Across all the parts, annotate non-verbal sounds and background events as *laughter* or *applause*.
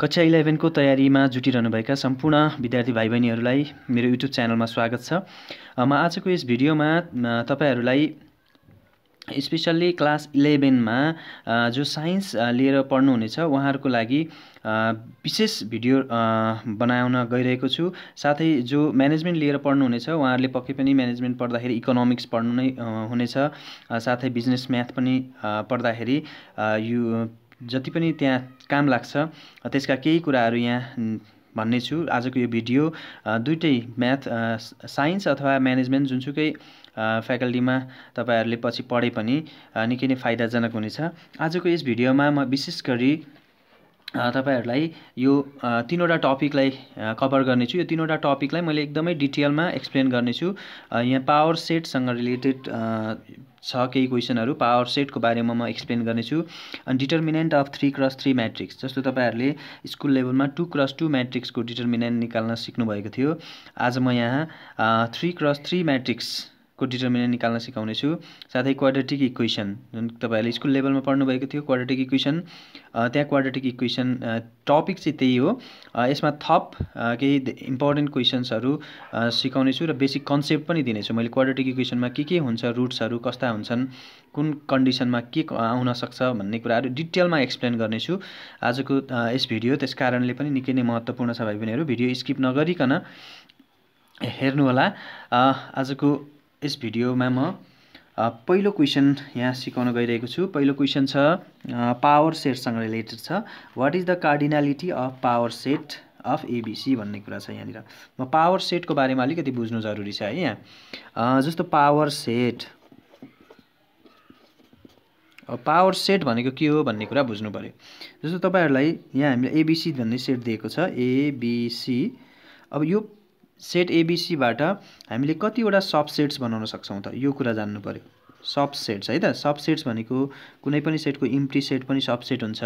कक्षा इलेभेनको तयारीमा जुटिरहनुभएका सम्पूर्ण विद्यार्थी भाइ बहिनीहरूलाई मेरो युट्युब च्यानलमा स्वागत छ म आजको यस भिडियोमा तपाईँहरूलाई स्पेसल्ली क्लास इलेभेनमा जो साइन्स लिएर पढ्नुहुनेछ उहाँहरूको लागि विशेष भिडियो बनाउन गइरहेको छु साथै जो म्यानेजमेन्ट लिएर पढ्नुहुनेछ उहाँहरूले पक्कै पनि म्यानेजमेन्ट पढ्दाखेरि इकोनोमिक्स पढ्नु नै हुनेछ साथै बिजनेस म्याथ पनि पढ्दाखेरि यु जति पनि त्यहाँ काम लाग्छ त्यसका केही कुराहरू यहाँ भन्नेछु आजको यो भिडियो दुइटै म्याथ साइन्स अथवा म्यानेजमेन्ट जुनसुकै फ्याकल्टीमा तपाईँहरूले पछि पढे पनि निकै नै फाइदाजनक हुनेछ आजको यस भिडियोमा म विशेष गरी तपाईँहरूलाई यो तिनवटा टपिकलाई कभर गर्नेछु यो तिनवटा टपिकलाई मैले एकदमै डिटेलमा एक्सप्लेन गर्नेछु यहाँ पावर सेटसँग रिलेटेड छ केही क्वेसनहरू पावर सेटको बारेमा म एक्सप्लेन गर्नेछु अनि determinant of three cross three matrix जस्तो तपाईँहरूले स्कुल लेभलमा टू क्रस टू म्याट्रिक्सको डिटर्मिनेन्ट निकाल्न सिक्नुभएको थियो आज म यहाँ थ्री क्रस थ्री म्याट्रिक्स को डिटर्मिनेन्ट निकाल्न सिकाउनेछु साथै क्वाडेटिक इक्वेसन जुन तपाईँहरूले स्कुल लेभलमा पढ्नुभएको थियो क्वाडेटिक इक्वेसन त्यहाँ क्वाडेटिक इक्वेसन टपिक चाहिँ त्यही हो यसमा थप केही इम्पोर्टेन्ट क्वेसन्सहरू सिकाउनेछु र बेसिक कन्सेप्ट पनि दिनेछु मैले क्वाडेटिक इक्वेसनमा के के हुन्छ रुट्सहरू कस्ता हुन्छन् कुन कन्डिसनमा के आउनसक्छ भन्ने कुराहरू डिटेलमा एक्सप्लेन गर्नेछु आजको यस भिडियो त्यस कारणले पनि निकै नै महत्त्वपूर्ण छ भाइ बहिनीहरू भिडियो स्किप नगरिकन हेर्नुहोला आजको यस भिडियोमा म पहिलो क्वेसन यहाँ सिकाउन गइरहेको छु पहिलो क्वेसन छ पावर सेटसँग रिलेटेड छ what is the cardinality of power set of ABC भन्ने कुरा छ यहाँनिर म पावर सेटको बारेमा अलिकति बुझ्नु जरुरी छ है यहाँ जस्तो पावर सेट पावर सेट भनेको के हो भन्ने कुरा बुझ्नु पऱ्यो जस्तो तपाईँहरूलाई यहाँ हामीले एबिसी भन्ने सेट दिएको छ एबिसी अब यो सेट एबिसीबाट हामीले कतिवटा सब सेट्स बनाउन सक्छौँ त यो कुरा जान्नु पऱ्यो सब सेट्स है त सब सेट्स भनेको कुनै पनि सेटको इम्प्टी सेट पनि सबसेट हुन्छ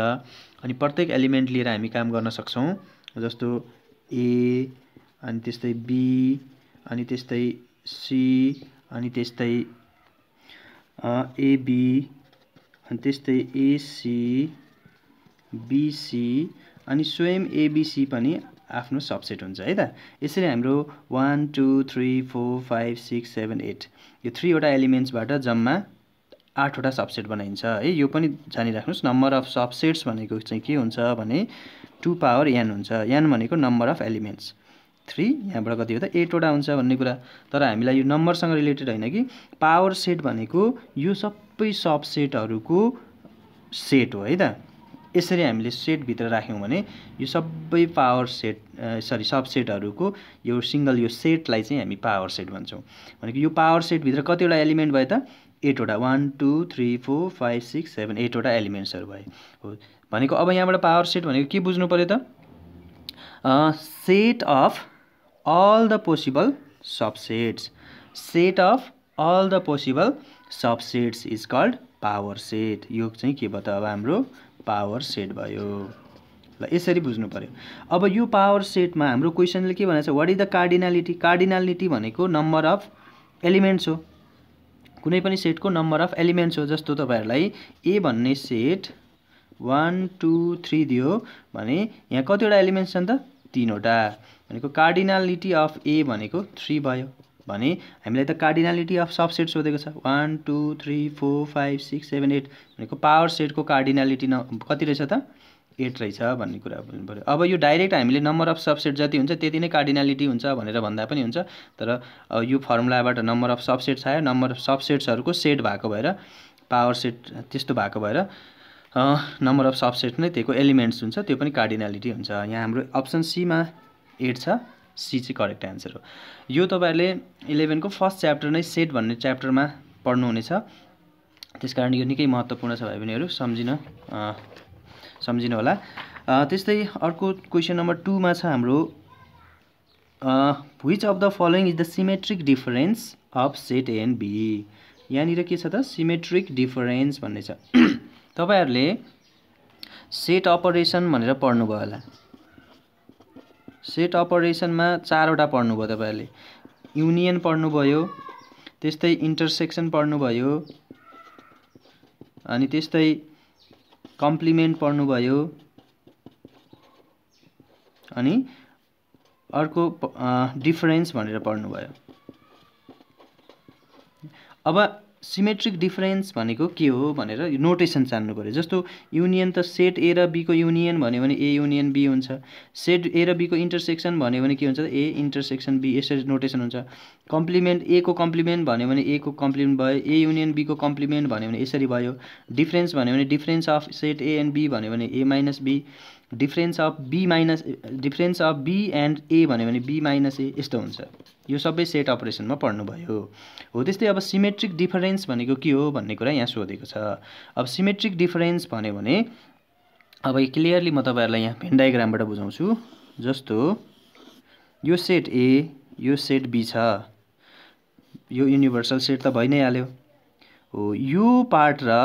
अनि प्रत्येक एलिमेन्ट लिएर हामी काम गर्न सक्छौँ जस्तो ए अनि त्यस्तै बी अनि त्यस्तै सी अनि त्यस्तै एबी अनि त्यस्तै एसी बिसी अनि स्वयं एबिसी पनि आफ्नो सबसेट हुन्छ है त यसरी हाम्रो one two three four five six seven eight यो थ्रीवटा एलिमेन्ट्सबाट जम्मा आठवटा सबसेट बनाइन्छ है यो पनि जानिराख्नुहोस् नम्बर अफ सबसेट्स भनेको चाहिँ के हुन्छ भने टु पावर यान हुन्छ यान भनेको नम्बर अफ एलिमेन्ट्स थ्री यहाँबाट कति हो त एटवटा हुन्छ भन्ने कुरा तर हामीलाई यो नम्बरसँग रिलेटेड होइन कि पावर सेट भनेको यो सबै सबसेटहरूको सेट हो है त यसरी हामीले सेटभित्र राख्यौँ भने यो सबै पावर सेट सरी सब सबसेटहरूको यो सिङ्गल यो सेटलाई चाहिँ हामी पावर सेट भन्छौँ भनेको यो पावर सेटभित्र कतिवटा एलिमेन्ट भयो त एटवटा one two three four five six seven एटवटा एलिमेन्ट्सहरू भए हो भनेको अब यहाँबाट पावर सेट भनेको के बुझ्नु पऱ्यो त set of all the possible subsets set of all the possible subsets is called power set यो चाहिँ के भयो त अब हाम्रो पावर सेट भयो ल यसरी बुझ्नु पऱ्यो अब यो पावर सेटमा हाम्रो क्वेसनले के भनेको छ what is the cardinality cardinality भनेको नम्बर अफ एलिमेन्ट्स हो कुनै पनि सेटको नम्बर अफ एलिमेन्ट्स हो जस्तो तपाईँहरूलाई ए भन्ने सेट वान टू थ्री दियो भने यहाँ कतिवटा एलिमेन्ट्स छन् त तिनवटा भनेको कार्डिनालिटी अफ ए भनेको थ्री भयो भने हामीलाई त कार्डिनालिटी अफ सबसेट सोधेको छ one two three four five six seven eight भनेको पावर सेटको कार्डिनालिटी न कति रहेछ त एट रहेछ भन्ने कुरा बुझ्नु पऱ्यो अब यो डाइरेक्ट हामीले नम्बर अफ सबसेट जति हुन्छ त्यति नै कार्डिनालिटी हुन्छ भनेर भन्दा पनि हुन्छ तर यो फर्मुलाबाट नम्बर अफ सबसेट्स आयो नम्बर अफ सबसेट्सहरूको सेट भएको भएर पावर सेट त्यस्तो भएको भएर नम्बर अफ सबसेट नै त्यहीको एलिमेन्ट्स हुन्छ त्यो पनि कार्डिनालिटी हुन्छ यहाँ हाम्रो अप्सन सीमा एट छ सी चाहिँ करेक्ट एन्सर हो यो तपाईँहरूले इलेभेनको फर्स्ट च्याप्टर नै सेट भन्ने च्याप्टरमा पढ्नुहुनेछ त्यस कारण यो निकै महत्त्वपूर्ण छ भाइ बहिनीहरू सम्झिन सम्झिनु होला त्यस्तै अर्को क्वेसन नम्बर टूमा छ हाम्रो which of the following is the symmetric difference of set and B यहाँनिर के छ त सिमेट्रिक डिफरेन्स भन्ने छ *clears throat* तपाईँहरूले सेट अपरेसन भनेर पढ्नुभयो होला सेट अपरेसनमा चारवटा पढ्नुभयो तपाईँहरूले युनियन पढ्नुभयो त्यस्तै इन्टरसेक्सन पढ्नुभयो अनि त्यस्तै कम्प्लिमेन्ट पढ्नुभयो अनि अर्को डिफरेन्स भनेर पढ्नुभयो अब सिमेट्रिक डिफरेन्स भनेको के हो भनेर नोटेसन जान्नु पऱ्यो जस्तो युनियन त सेट ए र बीको युनियन भन्यो भने ए युनियन बी हुन्छ सेट ए र बीको इन्टरसेक्सन भन्यो भने के हुन्छ ए इन्टरसेक्सन बी यसरी नोटेसन हुन्छ कम्प्लिमेन्ट ए को कम्प्लिमेन्ट भन्यो भने ए को कम्प्लिमेन्ट भयो ए युनियन बीको कम्प्लिमेन्ट भन्यो भने यसरी भयो डिफरेन्स भन्यो भने difference of set A and B भन्यो भने A minus B difference of B minus difference of B and A भन्यो भने बी माइनस ए यस्तो हुन्छ यो सबै सेट अपरेसनमा पढ्नुभयो हो त्यस्तै अब सिमेट्रिक डिफरेन्स भनेको के हो भन्ने कुरा यहाँ सोधेको छ अब सिमेट्रिक डिफरेन्स भन्यो भने अब क्लियरली म तपाईँहरूलाई यहाँ भेन डायग्रामबाट बुझाउँछु जस्तो यो सेट ए यो सेट बी छ यो युनिभर्सल सेट त भइ नै हाल्यो हो यो पार्ट र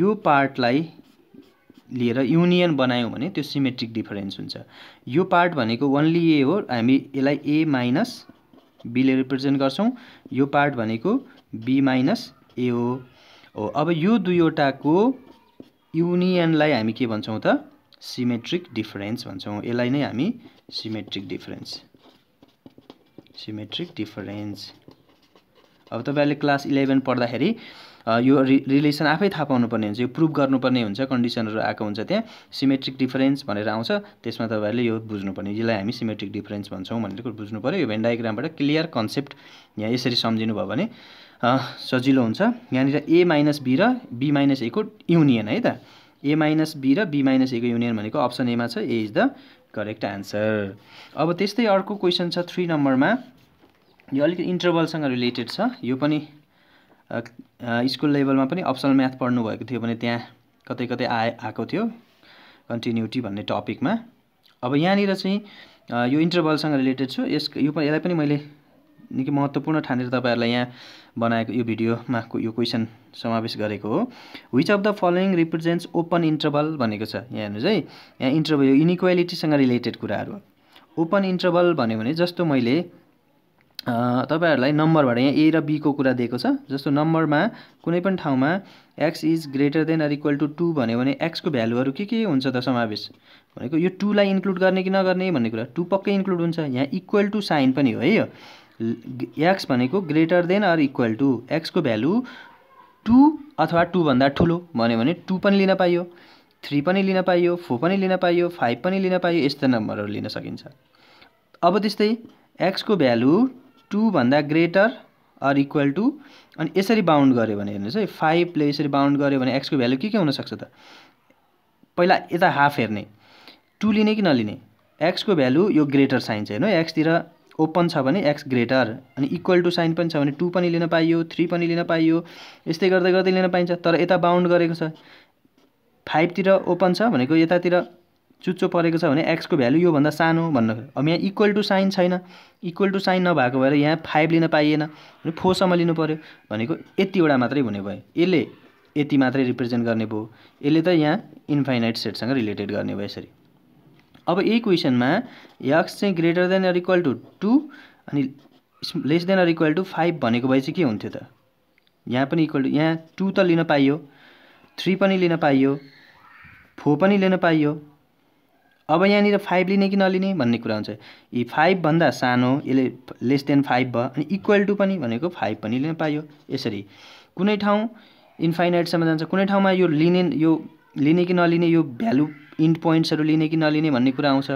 यो पार्टलाई लिएर युनियन बनायौँ भने त्यो सिमेट्रिक डिफरेन्स हुन्छ यो पार्ट भनेको ओन्ली ए हो हामी यसलाई ए माइनस बीले रिप्रेजेन्ट गर्छौँ यो पार्ट भनेको बी माइनस ए हो हो अब यो दुईवटाको युनियनलाई हामी के भन्छौँ त सिमेट्रिक डिफरेन्स भन्छौँ यसलाई नै हामी सिमेट्रिक डिफरेन्स सिमेट्रिक डिफरेन्स अब तपाईँहरूले क्लास इलेभेन पढ्दाखेरि यो रि रिलेसन आफै थाहा पाउनुपर्ने हुन्छ यो प्रुभ गर्नुपर्ने हुन्छ कन्डिसनहरू आएको हुन्छ त्यहाँ सिमेट्रिक डिफरेन्स भनेर आउँछ त्यसमा तपाईँहरूले यो बुझ्नुपर्ने यसलाई हामी सिमेट्रिक डिफरेन्स भन्छौँ भनेर बुझ्नु पऱ्यो यो भेन्डाइग्रामबाट क्लियर कन्सेप्ट यहाँ यसरी सम्झिनु भयो भने सजिलो हुन्छ यहाँनिर ए माइनस बी र बी माइनस एको युनियन है त ए माइनस बी र बी माइनस एको युनियन भनेको अप्सन एमा छ A is the correct answer अब त्यस्तै अर्को क्वेसन छ थ्री नम्बरमा यो अलिकति इन्टरभलसँग रिलेटेड छ यो पनि स्कुल लेभलमा पनि अप्सनल म्याथ पढ्नुभएको थियो भने त्यहाँ कतै कतै आए आएको थियो कन्टिन्युटी भन्ने टपिकमा अब यहाँनिर चाहिँ यो इन्टरभलसँग रिलेटेड छु यस यो यसलाई पनि मैले निकै महत्त्वपूर्ण ठानेर तपाईँहरूलाई यहाँ बनाएको यो भिडियोमा यो क्वेसन समावेश गरेको हो which of the following represents open interval भनेको छ यहाँ हेर्नुहोस् है यहाँ इन्टरभल यो इनिक्वालिटीसँग रिलेटेड कुराहरू ओपन इन्टरभल भन्यो भने जस्तो मैले तपाईँहरूलाई नम्बरबाट यहाँ ए र बीको कुरा दिएको छ जस्तो नम्बरमा कुनै पनि ठाउँमा X is greater than or equal to two भन्यो भने एक्सको भ्यालुहरू के के हुन्छ त समावेश भनेको यो टूलाई इन्क्लुड गर्ने कि नगर्ने भन्ने कुरा टू पक्कै इन्क्लुड हुन्छ यहाँ इक्वल टु साइन पनि हो है यो एक्स भनेको greater than or equal to एक्सको भ्यालु टू अथवा टूभन्दा ठुलो भन्यो भने टू पनि लिन पाइयो थ्री पनि लिन पाइयो फोर पनि लिन पाइयो फाइभ पनि लिन पाइयो यस्ता नम्बरहरू लिन सकिन्छ अब त्यस्तै एक्सको भ्यालु टूभन्दा ग्रेटर अर इक्वल टू अनि यसरी बााउन्ड गऱ्यो भने हेर्नुहोस् है फाइभले यसरी बााउन्ड गऱ्यो भने एक्सको भ्यालु के के हुनसक्छ त पहिला यता हाफ हेर्ने टू लिने कि नलिने एक्सको भ्यालु यो ग्रेटर साइन चाहिँ हेर्नु एक्सतिर ओपन छ भने एक्स ग्रेटर अनि इक्वल टू साइन पनि छ भने टू पनि लिन पाइयो थ्री पनि लिन पाइयो यस्तै गर्दै गर्दै लिन पाइन्छ तर यता बााउन्ड गरेको छ फाइभतिर ओपन छ भनेको यतातिर चुच्चो परेको छ भने एक्सको भ्यालु योभन्दा सानो भन्नु अब यहाँ इक्वल टु साइन छैन इक्वल टु साइन नभएको भएर यहाँ फाइभ लिन पाइएन भने फोरसम्म लिनु पऱ्यो भनेको यतिवटा मात्रै हुने भयो यसले यति मात्रै रिप्रेजेन्ट गर्ने भयो यसले त यहाँ इन्फाइनाइट सेटसँग रिलेटेड गर्ने भयो यसरी अब यही क्वेसनमा यक्स चाहिँ greater than or equal to two अनि less than or equal to five भनेको भए चाहिँ के हुन्थ्यो त यहाँ पनि इक्वल टु यहाँ टू त लिन पाइयो थ्री पनि लिन पाइयो फोर पनि लिन पाइयो अब यहाँनिर फाइभ लिने कि नलिने भन्ने कुरा हुन्छ यी फाइभभन्दा सानो यसले लेस देन फाइभ भयो अनि इक्वल टु पनि भनेको फाइभ पनि लिन पायो यसरी कुनै ठाउँ इन्फाइनाइटसम्म जान्छ कुनै ठाउँमा यो लिने यो लिने कि नलिने यो भ्यालु इन्ड पोइन्ट्सहरू लिने कि नलिने भन्ने कुरा आउँछ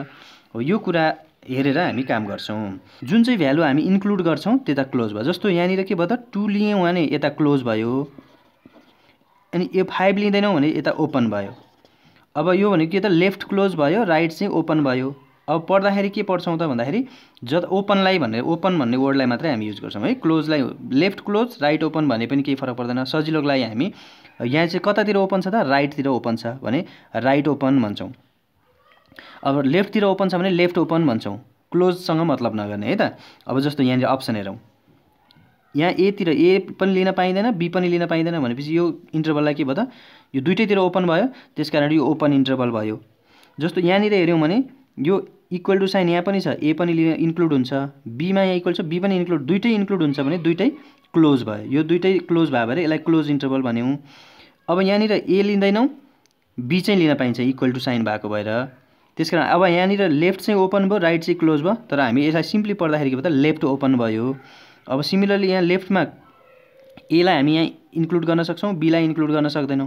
हो यो कुरा हेरेर हामी काम गर्छौँ जुन चाहिँ भ्यालु हामी इन्क्लुड गर्छौँ त्यता क्लोज भयो जस्तो यहाँनिर के भयो त टु लियौँ भने यता क्लोज भयो अनि यो फाइभ लिँदैनौँ भने यता ओपन भयो अब यो भनेको के त लेफ्ट क्लोज भयो राइट चाहिँ ओपन भयो अब पढ्दाखेरि के पढ्छौँ त भन्दाखेरि जत ओपनलाई भनेर ओपन भन्ने वर्डलाई मात्रै हामी युज गर्छौँ है क्लोजलाई लेफ्ट क्लोज राइट ओपन भने पनि केही फरक पर्दैन सजिलोको लागि हामी यहाँ चाहिँ कतातिर ओपन छ त राइटतिर ओपन छ भने राइट ओपन भन्छौँ अब लेफ्टतिर ओपन छ भने लेफ्ट ओपन भन्छौँ क्लोजसँग मतलब नगर्ने है त अब जस्तो यहाँनिर अप्सन हेरौँ यहाँ एतिर ए पनि लिन पाइँदैन बी पनि लिन पाइँदैन भनेपछि यो इन्टरभललाई के भयो त यो दुइटैतिर ओपन भयो त्यस यो ओपन इन्टरभल भयो जस्तो यहाँनिर हेऱ्यौँ भने यो इक्वल टु साइन यहाँ पनि छ ए पनि लिन इन्क्लुड हुन्छ बीमा यहाँ इक्वल छ बी पनि इन्क्लुड दुइटै इन्क्लुड हुन्छ भने दुइटै क्लोज भयो यो दुइटै क्लोज भयो भने यसलाई क्लोज इन्टरभल भन्यौँ अब यहाँनिर ए लिँदैनौँ बी चाहिँ लिन पाइन्छ इक्वल टु साइन भएको भएर त्यस कारण अब यहाँनिर लेफ्ट चाहिँ ओपन भयो राइट चाहिँ क्लोज भयो तर हामी यसलाई सिम्पली पढ्दाखेरि के भयो त लेफ्ट ओपन भयो अब सिमिलरली यहाँ लेफ्टमा एलाई हामी यहाँ इन्क्लुड गर्न सक्छौँ बीलाई इन्क्लुड गर्न सक्दैनौँ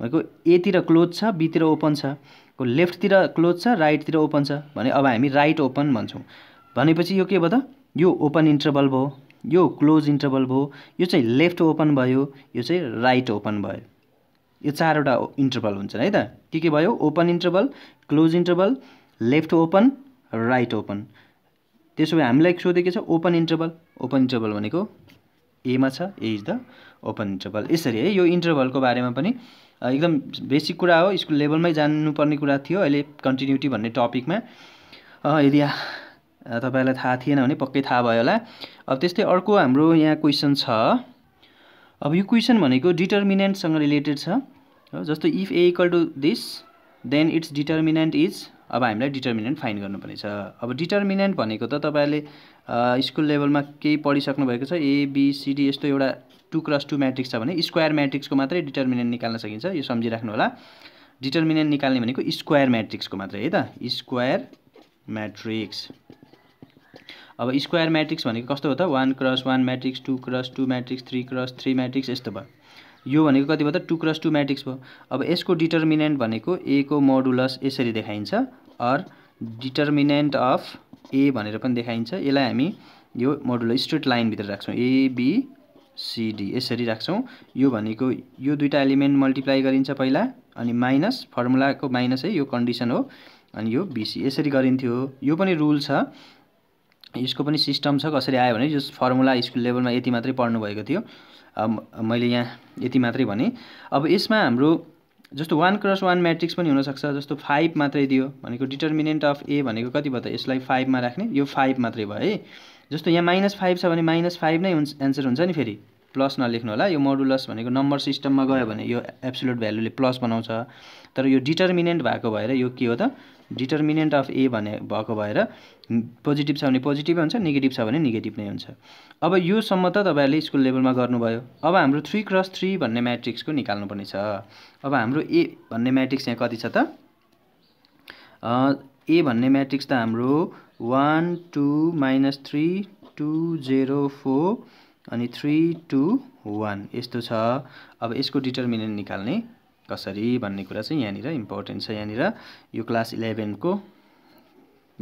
भनेको एतिर क्लोज छ बीतिर ओपन छ लेफ्टतिर क्लोज छ राइटतिर ओपन छ भने अब हामी राइट ओपन भन्छौँ भनेपछि यो के भयो त यो ओपन इन्टरभल भयो यो क्लोज इन्टरभल भयो यो चाहिँ लेफ्ट ओपन भयो यो चाहिँ राइट ओपन भयो यो चारवटा इन्टरभल हुन्छन् है त के के भयो open interval close interval left open right open त्यसो भए हामीलाई सोधेको छ ओपन इन्टरभल ओपन इन्टरभल भनेको एमा छ A is the open interval यसरी है यो इन्टरभलको बारेमा पनि एकदम बेसिक कुरा हो स्कुल लेभलमै जान्नुपर्ने कुरा थियो अहिले कन्टिन्युटी भन्ने टपिकमा यदि तपाईँलाई थाहा थिएन भने पक्कै थाहा भयो होला अब त्यस्तै अर्को हाम्रो यहाँ क्वेसन छ अब यो क्वेसन भनेको डिटर्मिनेन्टसँग रिलेटेड छ जस्तो if A equal to this then its determinant is अब हामीलाई डिटर्मिनेन्ट फाइन गर्नुपर्नेछ अब डिटर्मिनेन्ट भनेको त तपाईँहरूले स्कुल लेभलमा केही पढिसक्नु भएको छ एबिसिडी यस्तो एउटा टु क्रस टू म्याट्रिक्स छ भने स्क्वायर म्याट्रिक्सको मात्रै डिटर्मिनेन्ट निकाल्न सकिन्छ यो सम्झिराख्नु होला डिटर्मिनेन्ट निकाल्ने भनेको स्क्वायर म्याट्रिक्सको मात्रै है त स्क्वायर म्याट्रिक्स अब स्क्वायर म्याट्रिक्स भनेको कस्तो हो त one cross one matrix two cross two matrix three cross three matrix यस्तो भयो यो भनेको कति भयो त टू क्रस टू म्याट्रिक्स भयो अब यसको डिटर्मिनेन्ट भनेको ए को मोडुलस यसरी देखाइन्छ अर डिटर्मिनेन्ट अफ ए भनेर पनि देखाइन्छ यसलाई हामी यो मोडुलो स्ट्रेट लाइनभित्र राख्छौँ एबिसिडी यसरी राख्छौँ यो भनेको यो दुईवटा एलिमेन्ट मल्टिप्लाई गरिन्छ पहिला अनि माइनस फर्मुलाको माइनस है यो कन्डिसन हो अनि यो बिसी यसरी गरिन्थ्यो यो पनि रुल छ यसको पनि सिस्टम छ कसरी आयो भने जस फर्मुला स्कुल लेभलमा यति मात्रै पढ्नुभएको थियो मैले यहाँ यति मात्रै भने अब यसमा हाम्रो जस्तो वान क्रस वान म्याट्रिक्स पनि हुनसक्छ जस्तो फाइभ मात्रै दियो भनेको डिटर्मिनेन्ट अफ ए भनेको कति भयो त यसलाई फाइभमा राख्ने यो फाइभ मात्रै भयो है जस्तो यहाँ माइनस फाइभ छ भने माइनस फाइभ नै हुन्छ एन्सर हुन्छ नि फेरि प्लस नलेख्नु होला यो मोडुलस भनेको नम्बर सिस्टममा गयो भने यो एब्सोल्युट भ्यालुले प्लस बनाउँछ तर यो डिटर्मिनेन्ट भएको भएर यो के हो त डिटर्मिनेन्ट अफ ए भने भएको भएर पोजिटिभ छ भने पोजिटिभ हुन्छ नेगेटिभ छ भने नेगेटिभ नै हुन्छ अब योसम्म त तपाईँहरूले स्कुल लेभलमा गर्नुभयो अब हाम्रो थ्री क्रस थ्री भन्ने म्याट्रिक्सको निकाल्नुपर्ने छ अब हाम्रो ए भन्ने म्याट्रिक्स यहाँ कति छ त ए भन्ने म्याट्रिक्स त हाम्रो one two minus three two zero four अनि थ्री टू वान यस्तो छ अब यसको डिटर्मिनेन्ट निकाल्ने कसरी भन्ने कुरा चाहिँ यहाँनिर इम्पोर्टेन्ट छ यहाँनिर यो क्लास इलेभेनको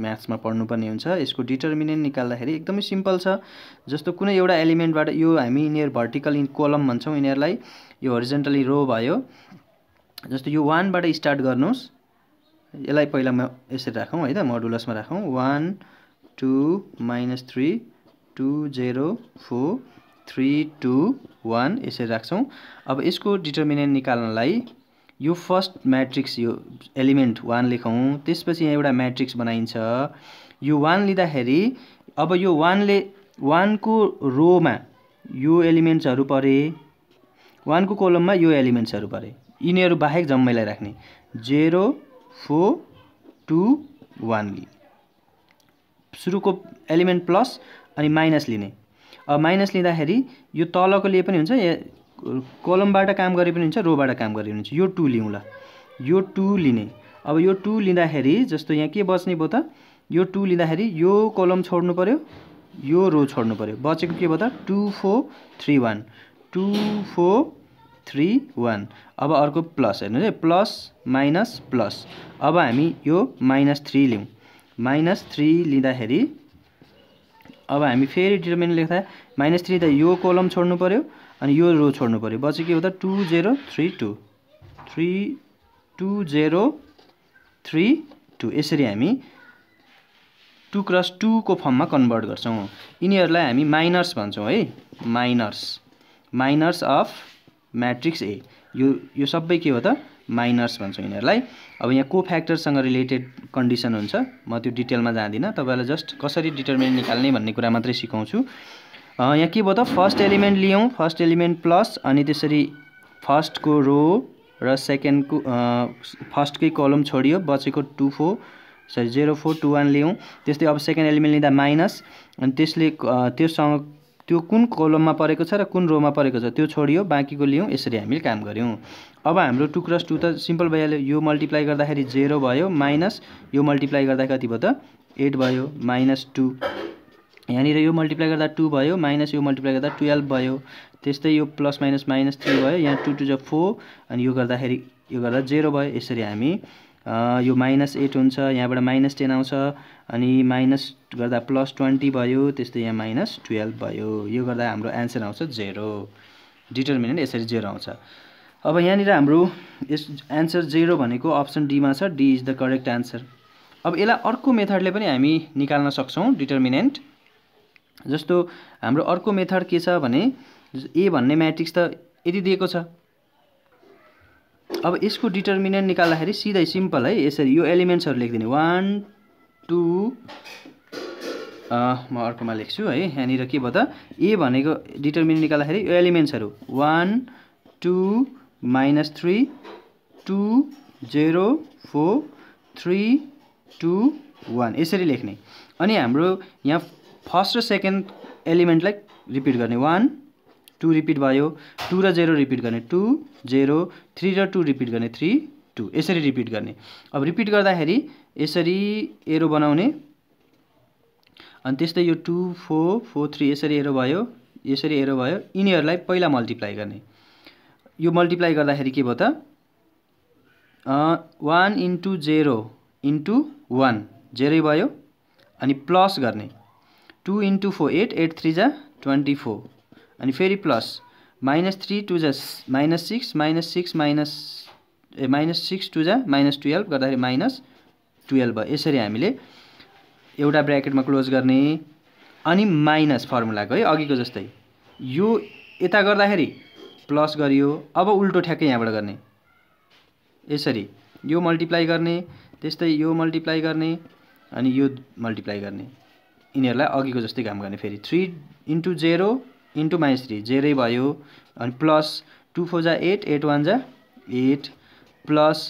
म्याथ्समा पढ्नुपर्ने हुन्छ यसको डिटर्मिनेन्ट निकाल्दाखेरि एकदमै सिम्पल छ जस्तो कुनै एउटा एलिमेन्टबाट यो हामी यिनीहरू भर्टिकल इन कोलम भन्छौँ यिनीहरूलाई यो हरिजेन्टली रो भयो जस्तो यो वानबाट स्टार्ट गर्नुहोस् यसलाई पहिला म यसरी राखौँ है त मडुलसमा राखौँ one two minus three two zero four three two one यसरी राख्छौँ अब यसको डिटर्मिनेन्ट निकाल्नलाई यो फर्स्ट म्याट्रिक्स यो एलिमेन्ट वान लेखौँ त्यसपछि यहाँ एउटा म्याट्रिक्स बनाइन्छ यो वान लिँदाखेरि अब यो वानले वानको रोमा यो एलिमेन्ट्सहरू परे वानको कोलममा यो एलिमेन्ट्सहरू परे यिनीहरू बाहेक जम्मैलाई राख्ने जेरो फोर टू वानले सुरुको एलिमेन्ट प्लस अनि माइनस लिने अब माइनस लिँदाखेरि यो तलको लिए पनि हुन्छ कलमबाट काम गरे पनि हुन्छ रोबाट काम गरे पनि हुन्छ यो टु लिउँ ल यो टु लिने अब यो टु लिँदाखेरि जस्तो यहाँ के बच्ने भयो त यो टु लिँदाखेरि यो कलम छोड्नु पऱ्यो यो रो छोड्नु पऱ्यो बचेको के भयो त two four three one two four three one अब अर्को प्लस हेर्नु है प्लस माइनस प्लस अब हामी यो माइनस थ्री लिउँ माइनस थ्री लिँदाखेरि अब हामी फेरि डिटर्मिनेन्ट लेख्दा माइनस थ्री त यो कलम छोड्नु पऱ्यो अनि यो रो छोड्नु पऱ्यो बच्यो के त two zero three two three two zero three two यसरी हामी टु क्रस टूको फर्ममा कन्भर्ट गर्छौँ यिनीहरूलाई हामी माइनर्स भन्छौँ है minors minors of matrix A यो यो सबै के हो त माइनर्स भन्छौँ यिनीहरूलाई अब यहाँ को फ्याक्टरसँग रिलेटेड कन्डिसन हुन्छ म त्यो डिटेलमा जाँदिनँ तपाईँलाई जस्ट कसरी डिटर्मिनेन्ट निकाल्ने भन्ने कुरा मात्रै सिकाउँछु यहाँ के भयो त फर्स्ट एलिमेन्ट लियौँ फर्स्ट एलिमेन्ट प्लस अनि त्यसरी फर्स्टको रो र सेकेन्डको फर्स्टकै कलम छोडियो बचेको two four sorry zero four two one लियौँ त्यस्तै अब सेकेन्ड एलिमेन्ट लिँदा माइनस अनि त्यसले त्योसँग त्यो कुन कलममा परेको छ र कुन रोमा परेको छ त्यो छोडियो बाँकीको लियौँ यसरी हामीले काम गऱ्यौँ अब हाम्रो टु क्रस टू त सिम्पल भइहाल्यो यो मल्टिप्लाई गर्दाखेरि जेरो भयो माइनस यो मल्टिप्लाई गर्दा कति भयो त एट भयो माइनस टू यहाँनिर यो मल्टिप्लाई गर्दा टू भयो माइनस यो मल्टिप्लाई गर्दा टुवेल्भ भयो त्यस्तै यो प्लस माइनस माइनस थ्री भयो यहाँ टू टू जो फोर अनि यो गर्दाखेरि यो गर्दा जेरो भयो यसरी हामी यो माइनस एट हुन्छ यहाँबाट माइनस टेन आउँछ अनि माइनस गर्दा प्लस ट्वेन्टी भयो त्यस्तै यहाँ माइनस टुवेल्भ भयो यो गर्दा हाम्रो एन्सर आउँछ जेरो डिटर्मिनेन्ट यसरी जेरो आउँछ अब यहाँनिर हाम्रो यस एन्सर जेरो भनेको अप्सन डीमा छ D is the correct answer अब यसलाई अर्को मेथडले पनि हामी निकाल्न सक्छौँ डिटर्मिनेन्ट जस्तो हाम्रो अर्को मेथड के छ भने ए भन्ने म्याट्रिक्स त यति दिएको छ अब यसको डिटर्मिनेन्ट निकाल्दाखेरि सिधै सिम्पल है यसरी यो एलिमेन्ट्सहरू लेखिदिने वान टू म अर्कोमा लेख्छु है यहाँनिर के भयो त ए भनेको डिटर्मिनेन्ट निकाल्दाखेरि यो एलिमेन्ट्सहरू one two minus three two zero four three two one यसरी लेख्ने अनि हाम्रो यहाँ फर्स्ट र सेकेन्ड एलिमेन्टलाई रिपिट गर्ने वान टू रिपिट भयो टू र जेरो रिपिट गर्ने टू जेरो थ्री र टू रिपिट गर्ने थ्री टू यसरी रिपिट गर्ने अब रिपिट गर्दाखेरि यसरी एरो बनाउने अनि त्यस्तै यो टू फोर फोर थ्री यसरी एरो भयो यसरी एरो भयो यिनीहरूलाई पहिला मल्टिप्लाई गर्ने यो मल्टिप्लाई गर्दाखेरि के भयो त one into zero into one जेरै भयो अनि प्लस गर्ने two into four eight eight three जा ट्वेन्टी फोर अनि फेरि प्लस माइनस थ्री टु जा minus six minus six minus A minus six two जा माइनस टुवेल्भ गर्दाखेरि माइनस टुवेल्भ भयो यसरी हामीले एउटा ब्राकेटमा क्लोज गर्ने अनि माइनस फर्मुलाको है अघिको जस्तै यो यता गर्दाखेरि प्लस गरियो अब उल्टो ठ्याक्कै यहाँबाट गर्ने यसरी यो मल्टिप्लाई गर्ने त्यस्तै यो मल्टिप्लाई गर्ने अनि यो मल्टिप्लाई गर्ने यिनीहरूलाई अघिको जस्तै काम गर्ने फेरि three into zero into minus three जेरै भयो अनि प्लस टू फोर जा एट एट वान जा eight plus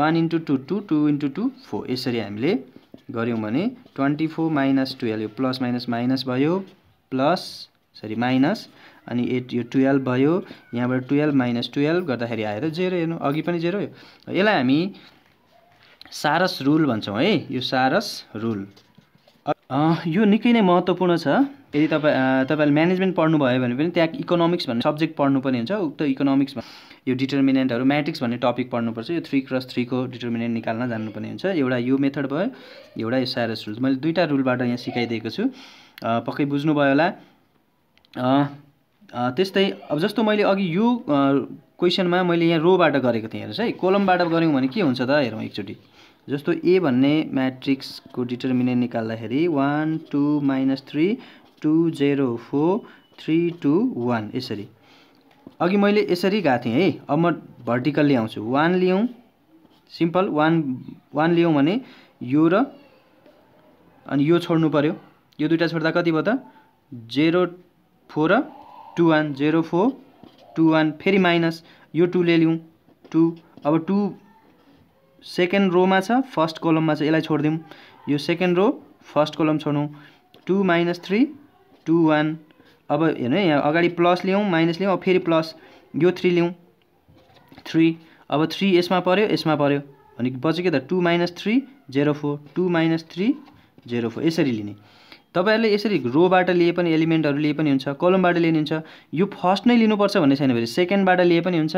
one into two two two into two four यसरी हामीले गऱ्यौँ भने ट्वेन्टी फोर माइनस टुवेल्भ यो प्लस माइनस माइनस भयो प्लस सरी माइनस अनि एट यो टुवेल्भ भयो यहाँबाट टुवेल्भ माइनस टुवेल्भ गर्दाखेरि आएर जेरो हेर्नु अघि पनि जेरो यसलाई हामी सारस रुल भन्छौँ है यो सारस रुल यो निकै नै महत्त्वपूर्ण छ यदि तपाईँ तपाईँले म्यानेजमेन्ट पढ्नुभयो भने पनि त्यहाँ इकोनोमिक्स भन्ने सब्जेक्ट पढ्नु पनि हुन्छ उक्त इकोनोमिक्समा यो डिटर्मिनेन्टहरू म्याट्रिक्स भन्ने टपिक पढ्नुपर्छ यो थ्री क्रस थ्रीको डिटर्मिनेन्ट निकाल्न जान्नुपर्ने हुन्छ एउटा यो मेथड भयो एउटा यो सारस रुल मैले दुईवटा रुलबाट यहाँ सिकाइदिएको छु पक्कै बुझ्नुभयो होला त्यस्तै अब जस्तो मैले अघि यो क्वेसनमा मैले यहाँ रोबाट गरेको थिएँ हेर्नुहोस् है कोलमबाट गऱ्यौँ भने के हुन्छ त हेरौँ एकचोटि जस्तो ए भन्ने म्याट्रिक्सको डिटर्मिनेन्ट निकाल्दाखेरि one two minus three two zero four three two one यसरी अघि मैले यसरी गएको थिएँ है अब म भर्टिकल ल्याउँछु वान लियौँ सिम्पल वान वान लियौँ भने यो र अनि यो छोड्नु पऱ्यो यो दुइटा छोड्दा कति भयो त जेरो फोर र two one zero four two one फेरि माइनस यो टूले लिउँ टू अब टू सेकेन्ड रोमा छ फर्स्ट कोलममा छ यसलाई छोडिदिउँ यो सेकेन्ड रो फर्स्ट कोलम छोडौँ two minus three two one अब हेर्नु है यहाँ अगाडि प्लस ल्याउँ माइनस ल्याउँ अब फेरि प्लस यो थ्री ल्याउँ थ्री अब थ्री यसमा पऱ्यो यसमा पऱ्यो भने बच्यो के त two minus three zero four two minus three zero four यसरी लिने तपाईँहरूले यसरी रोबाट लिए पनि एलिमेन्टहरू लिए पनि हुन्छ कलमबाट लिने हुन्छ यो फर्स्ट नै लिनुपर्छ भन्ने छैन फेरि सेकेन्डबाट लिए पनि हुन्छ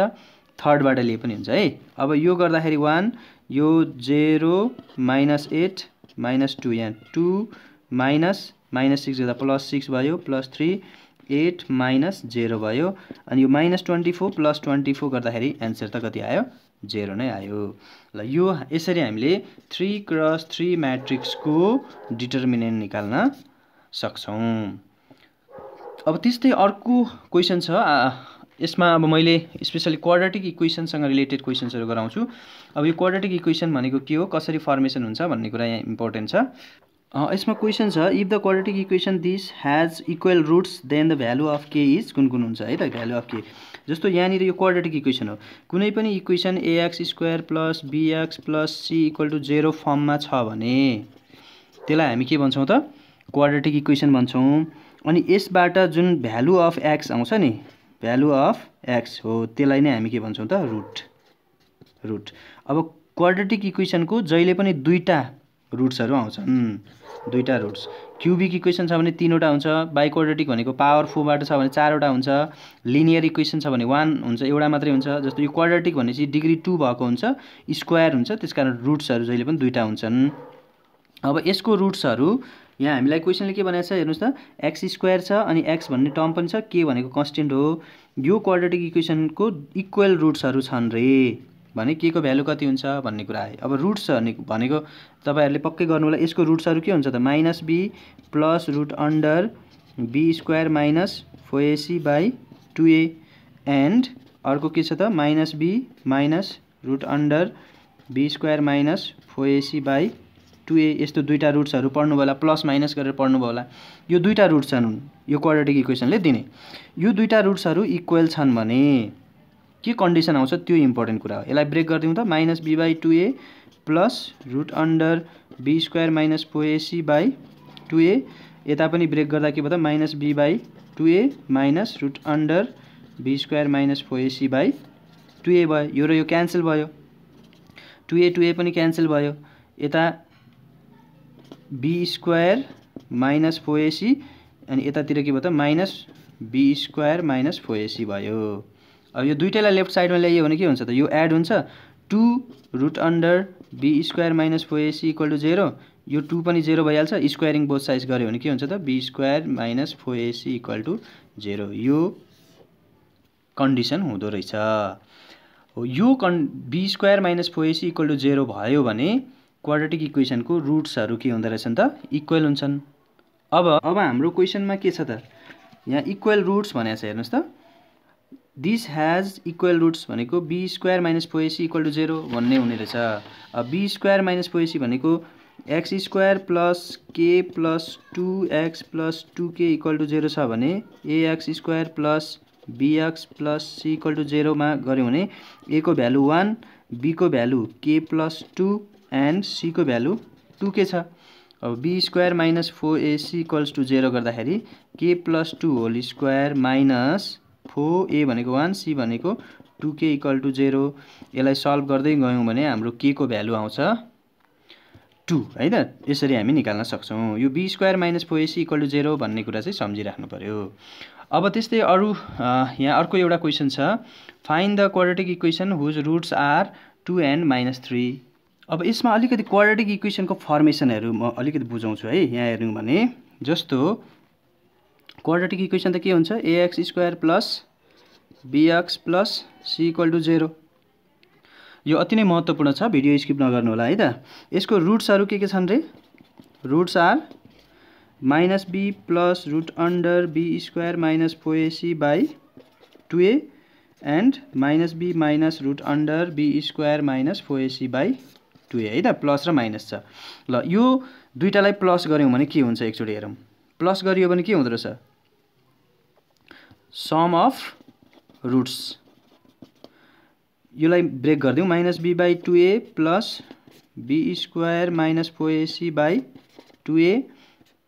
थर्डबाट लिए पनि हुन्छ है अब यो गर्दाखेरि वान यो zero minus eight minus two यहाँ टू माइनस माइनस सिक्स गर्दा प्लस सिक्स भयो plus three eight minus zero भयो अनि यो minus twenty four plus twenty four गर्दाखेरि एन्सर त कति आयो जेरो नै आयो ल यो यसरी हामीले थ्री क्रस थ्री म्याट्रिक्सको डिटर्मिनेन्ट निकाल्न सक्छौँ अब त्यस्तै अर्को क्वेसन छ यसमा अब मैले स्पेसली क्वाड्रेटिक इक्वेसनसँग रिलेटेड क्वेसन्सहरू गराउँछु अब यो क्वाड्रेटिक इक्वेसन भनेको के हो कसरी फर्मेसन हुन्छ भन्ने कुरा यहाँ इम्पोर्टेन्ट छ यसमा क्वेसन छ if the quadratic equation this has equal roots then the value of K is कुन कुन हुन्छ है त भ्यालु अफ के जस्तो यहाँनिर यो क्वाड्रेटिक इक्वेसन हो कुनै पनि equation A X square plus bx plus C equal to zero फर्ममा छ भने त्यसलाई हामी के भन्छौँ त क्वाड्रेटिक इक्वेसन भन्छौँ अनि यसबाट जुन भ्यालु अफ एक्स आउँछ नि भ्यालु अफ एक्स हो त्यसलाई नै हामी के भन्छौँ त रुट रुट अब क्वाड्रेटिक इक्वेसनको जहिले पनि दुईवटा रुट्सहरू आउँछन् दुईवटा रुट्स क्युबिक इक्वेसन छ भने तिनवटा हुन्छ बाइक्वाड्रेटिक भनेको पावर फोरबाट छ भने चारवटा हुन्छ लिनियर इक्वेसन छ भने वान हुन्छ एउटा मात्रै हुन्छ जस्तो यो क्वाड्रेटिक भनेपछि डिग्री टू भएको हुन्छ स्क्वायर हुन्छ त्यस कारण रुट्सहरू जहिले पनि दुईवटा हुन्छन् अब यसको रुट्सहरू यहाँ हामीलाई क्वेसनले के भनेको छ हेर्नुहोस् त एक्स स्क्वायर छ अनि एक्स भन्ने टर्म पनि छ के भनेको कन्सटेन्ट हो यो क्वाड्रेटिक इक्वेसनको इक्वल रुट्सहरू छन् रे भने के को भ्यालु कति हुन्छ भन्ने कुरा आयो अब रुट्स भनेको तपाईँहरूले पक्कै गर्नु होला यसको रुट्सहरू के हुन्छ त minus b plus root under b square minus four ac by two a and अर्को के छ त minus b minus root under b square minus four ac by two a यस्तो दुईवटा रुट्सहरू पढ्नुभयो होला प्लस माइनस गरेर पढ्नुभयो होला यो दुईवटा रुट्स छन् यो क्वाड्रेटिक इक्वेसनले दिने यो दुईवटा रुट्सहरू इक्वेल छन् भने के कन्डिसन आउँछ त्यो इम्पोर्टेन्ट कुरा हो यसलाई ब्रेक गरिदिउँ त minus b by two a plus root under b square minus four ac by two a यता पनि ब्रेक गर्दा के भयो त minus b by two a minus root under b square minus four ac by two a भयो यो र यो क्यान्सल भयो टु ए टु ए पनि क्यान्सल भयो यता b square minus four ac अनि यतातिर के भयो त minus b square minus four ac भयो अब यो दुइटैलाई लेफ्ट साइडमा ल्याइयो भने के हुन्छ त यो एड हुन्छ two root under b square minus four ac equal to zero यो टू पनि जेरो भइहाल्छ स्क्वायरिङ बोथ साइज गऱ्यो भने के हुन्छ त b square minus four ac equal to zero यो कन्डिसन हुँदो रहेछ हो यो कन् b square minus four ac equal to zero भयो भने क्वाड्रेटिक इक्वेसनको रुट्सहरू के हुँदो रहेछन् त इक्वेल हुन्छन् अब अब हाम्रो क्वेसनमा के छ त यहाँ इक्वेल रुट्स भनेको छ हेर्नुहोस् त दिस ह्याज इक्वेल रुट्स भनेको बी स्क्वायर माइनस फोएसी इक्वल टु जेरो भन्ने हुने रहेछ अब बी स्क्वायर माइनस फोएसी भनेको x square plus k plus two x plus two k equal to zero छ भने ax square plus bx plus C equal to जेरोमा गऱ्यो भने ए को भ्यालु वान बीको value k plus two and सीको भ्यालु टु के छ अब b square minus four ac equals to zero गर्दाखेरि k plus two whole square minus four a भनेको वान सी भनेको two k equal to zero यसलाई solve गर्दै गयौँ भने हाम्रो के को भ्यालु आउँछ टू है त यसरी हामी निकाल्न सक्छौँ यो b square minus four ac equal to zero भन्ने कुरा चाहिँ सम्झिराख्नु पऱ्यो अब त्यस्तै अरू यहाँ अर्को एउटा क्वेसन छ find the quadratic equation whose roots are two and minus three अब यसमा अलिकति क्वाड्रेटिक इक्वेसनको फर्मेसनहरू म अलिकति बुझाउँछु है यहाँ हेर्नु भने जस्तो क्वाड्रेटिक इक्वेसन त के हुन्छ ax square plus bx plus C equal to zero यो अति नै महत्त्वपूर्ण छ भिडियो स्किप नगर्नु होला है त यसको रुट्सहरू के के छन् रे roots are minus b plus root under b square minus four ac by two a and minus b minus root under b square minus four ac by two है त प्लस र माइनस छ ल यो दुइटालाई प्लस गऱ्यौँ भने के हुन्छ एकचोटि हेरौँ प्लस गरियो भने के हुँदो रहेछ सम अफ रुट्स यसलाई ब्रेक गरिदिउँ minus b by two a plus b square minus four ac by two a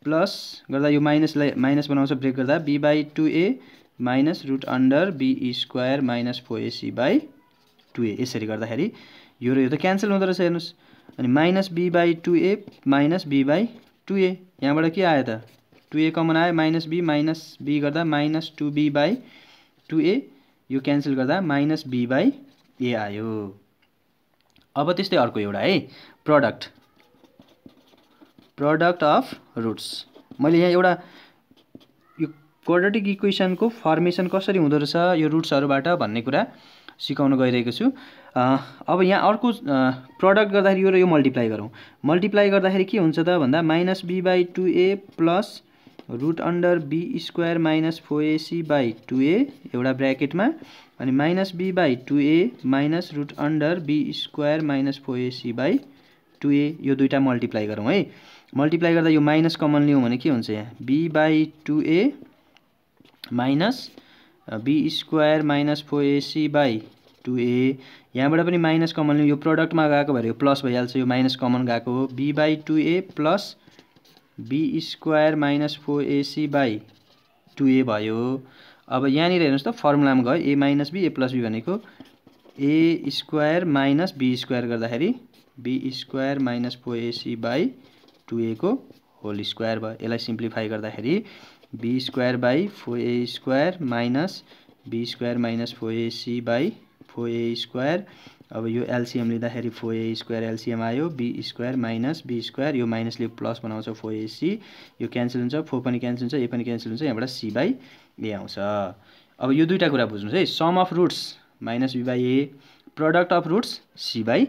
plus गर्दा यो माइनसलाई माइनस बनाउँछ ब्रेक गर्दा b by two a minus root under b square minus four ac by two a यसरी गर्दाखेरि यो र यो त क्यान्सल हुँदो रहेछ हेर्नुहोस् अनि minus b by two a minus b by two a यहाँबाट के आयो त टु ए कमन आयो माइनस बी माइनस बी गर्दा minus two b by two a यो क्यान्सल गर्दा माइनस बी बाई ए आयो अब त्यस्तै अर्को एउटा है प्रडक्ट प्रडक्ट अफ रुट्स मैले यहाँ एउटा यो क्वाड्रेटिक इक्वेसनको फर्मेसन कसरी हुँदो रहेछ यो रुट्सहरूबाट भन्ने कुरा सिकाउन गइरहेको छु अब यहाँ अर्को प्रडक्ट गर्दाखेरि यो र यो मल्टिप्लाई गरौँ मल्टिप्लाई गर्दाखेरि के हुन्छ त भन्दा minus b by two a plus root under b square minus four ac by two a एउटा ब्राकेटमा अनि minus b by two a minus root under b square minus four ac by two a यो दुइटा multiply गरौँ है multiply गर्दा यो minus common लियौँ भने के हुन्छ यहाँ b by two a minus b square minus four ac by two a यहाँबाट पनि माइनस कमन लिउँ यो प्रडक्टमा गएको भएर यो प्लस भइहाल्छ यो माइनस कमन गएको हो b by two a plus b square minus four ac by two a भयो अब यहाँनिर हेर्नुहोस् त फर्मुलामा गयो a minus b a plus b भनेको a square minus b square गर्दाखेरि b square minus four ac by two एको होल स्क्वायर भयो यसलाई सिम्प्लिफाई गर्दाखेरि b square by four a square minus b square minus four ac by four a square अब यो LCM लिँदाखेरि four a square LCM आयो b square minus b square यो माइनसले प्लस बनाउँछ फोर एसी यो क्यान्सल हुन्छ फोर पनि क्यान्सल हुन्छ ए पनि क्यान्सल हुन्छ यहाँबाट सी बाई ए आउँछ अब यो दुईवटा कुरा बुझ्नुहोस् है sum of roots minus b by a product of roots c by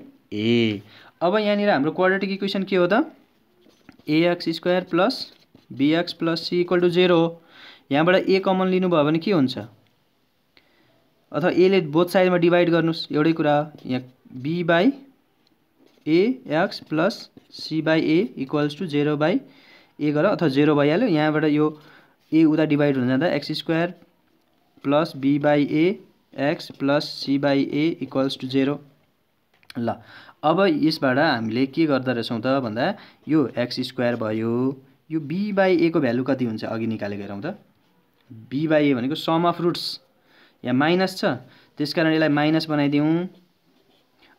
a अब यहाँनिर हाम्रो क्वाड्रेटिक इक्वेसन के हो त ax square plus bx plus C equal to zero हो यहाँबाट ए कमन लिनुभयो भने के हुन्छ अथवा एले बोथ साइडमा डिभाइड गर्नुहोस् एउटै कुरा यहाँ b by x plus c by a equals to zero by a गर अथवा जेरो भइहाल्यो यहाँबाट यो ए उता डिभाइड हुन जाँदा x square plus b by a x plus c by a equals to zero ल अब यसबाट हामीले के गर्दो रहेछौँ त भन्दा यो एक्स स्क्वायर भयो यो बी बाई ए को भ्यालु कति हुन्छ अघि निकालेको हेरौँ त बी बाई ए भनेको सम अफ रुट्स यहाँ माइनस छ त्यस कारण यसलाई माइनस बनाइदिउँ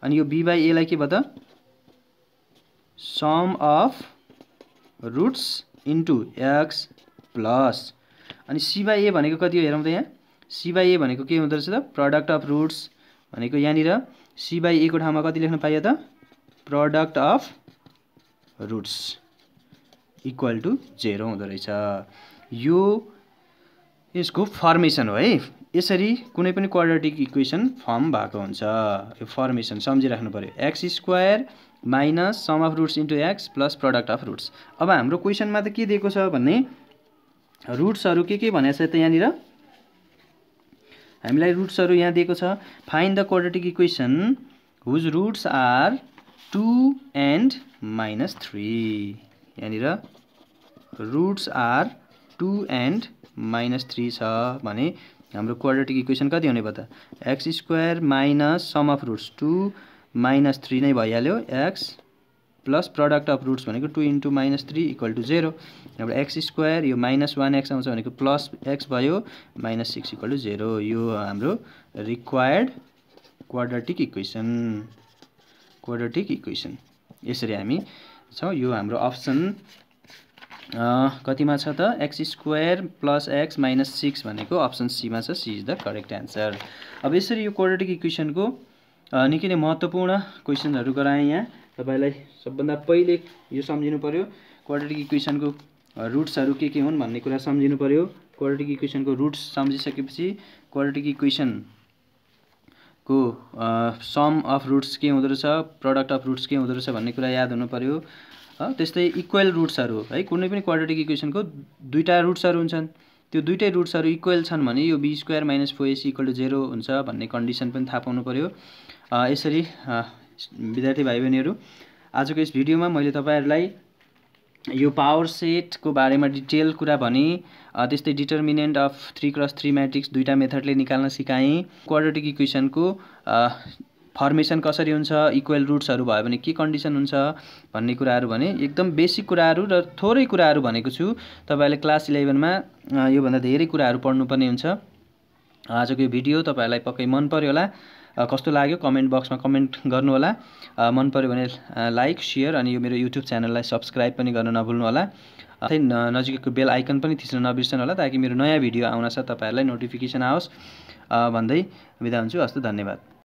अनि यो बी बाई एलाई के भयो त sum of roots into x plus अनि सिबाई ए भनेको कति हो हेरौँ त यहाँ सिबाई ए भनेको के हुँदो रहेछ त प्रडक्ट अफ रुट्स भनेको यहाँनिर सिबाई एको ठाउँमा कति लेख्न पाइयो त product of roots equal to zero हुँदो रहेछ यो यसको फर्मेसन हो है यसरी कुनै पनि क्वाड्रेटिक इक्वेसन फर्म भएको हुन्छ यो फर्मेसन सम्झिराख्नु पऱ्यो x square minus sum of roots into x plus product of roots अब हाम्रो क्वेसनमा त के दिएको छ भने रुट्सहरू के के भनेको छ त यहाँनिर हामीलाई रुट्सहरू यहाँ दिएको छ find the quadratic equation whose roots are two and minus three यहाँनिर roots are two and minus three छ भने हाम्रो क्वाड्रेटिक इक्वेसन कति हुने भयो त x square minus sum of roots two minus three नै भइहाल्यो x plus product of roots भनेको two into minus three equal to zero हाम्रो एक्स स्क्वायर यो माइनस वान एक्स आउँछ भनेको प्लस एक्स भयो minus six equal to zero यो हाम्रो required quadratic equation quadratic equation यसरी हामी छौँ यो हाम्रो अप्सन कतिमा छ त x square plus x minus six भनेको अप्सन सीमा छ C is the correct answer अब यसरी यो क्वाड्रेटिक इक्वेसनको निकै नै महत्त्वपूर्ण क्वेसनहरू गराएँ यहाँ तपाईँलाई सबभन्दा पहिले यो सम्झिनु पऱ्यो क्वाड्रेटिक इक्वेसनको रुट्सहरू के के हुन् भन्ने कुरा सम्झिनु पऱ्यो क्वाड्रेटिक इक्वेसनको रुट्स सम्झिसकेपछि क्वाड्रेटिक इक्वेसन को सम अफ रुट्स के हुँदो रहेछ प्रडक्ट अफ रुट्स के हुँदो रहेछ भन्ने कुरा याद हुनु पऱ्यो त्यस्तै इक्वेल रुट्सहरू है कुनै पनि क्वाड्रेटिक इक्वेसनको दुईवटा रुट्सहरू हुन्छन् त्यो दुइटै रुट्सहरू इक्वेल छन् भने यो b square minus four ac equal to zero हुन्छ भन्ने कन्डिसन पनि थाहा पाउनु पऱ्यो यसरी विद्यार्थी भाइ बहिनीहरू आजको यस भिडियोमा मैले तपाईँहरूलाई यो पावर सेटको बारेमा डिटेल कुरा भने त्यस्तै determinant of three cross three matrix दुईवटा मेथडले निकाल्न सिकाएँ क्वाड्रेटिक इक्वेसनको फर्मेसन कसरी हुन्छ इक्वेल रुट्सहरू भयो भने के कन्डिसन हुन्छ भन्ने कुराहरू भने एकदम बेसिक कुराहरू र थोरै कुराहरू भनेको छु तपाईँहरूले क्लास इलेभेनमा योभन्दा धेरै कुराहरू पढ्नुपर्ने हुन्छ आजको यो भिडियो तपाईँहरूलाई पक्कै मन पऱ्यो होला कस्तो लाग्यो कमेन्ट बक्समा कमेन्ट गर्नुहोला मन पऱ्यो भने लाइक सेयर अनि यो मेरो युट्युब च्यानललाई सब्सक्राइब पनि गर्न नभुल्नु होला साथै नजिकैको बेल आइकन पनि थिच्न नबिर्सनु होला ताकि मेरो नयाँ भिडियो आउन तपाईँहरूलाई नोटिफिकेसन आओस् भन्दै बिदा हुन्छु हस्त धन्यवाद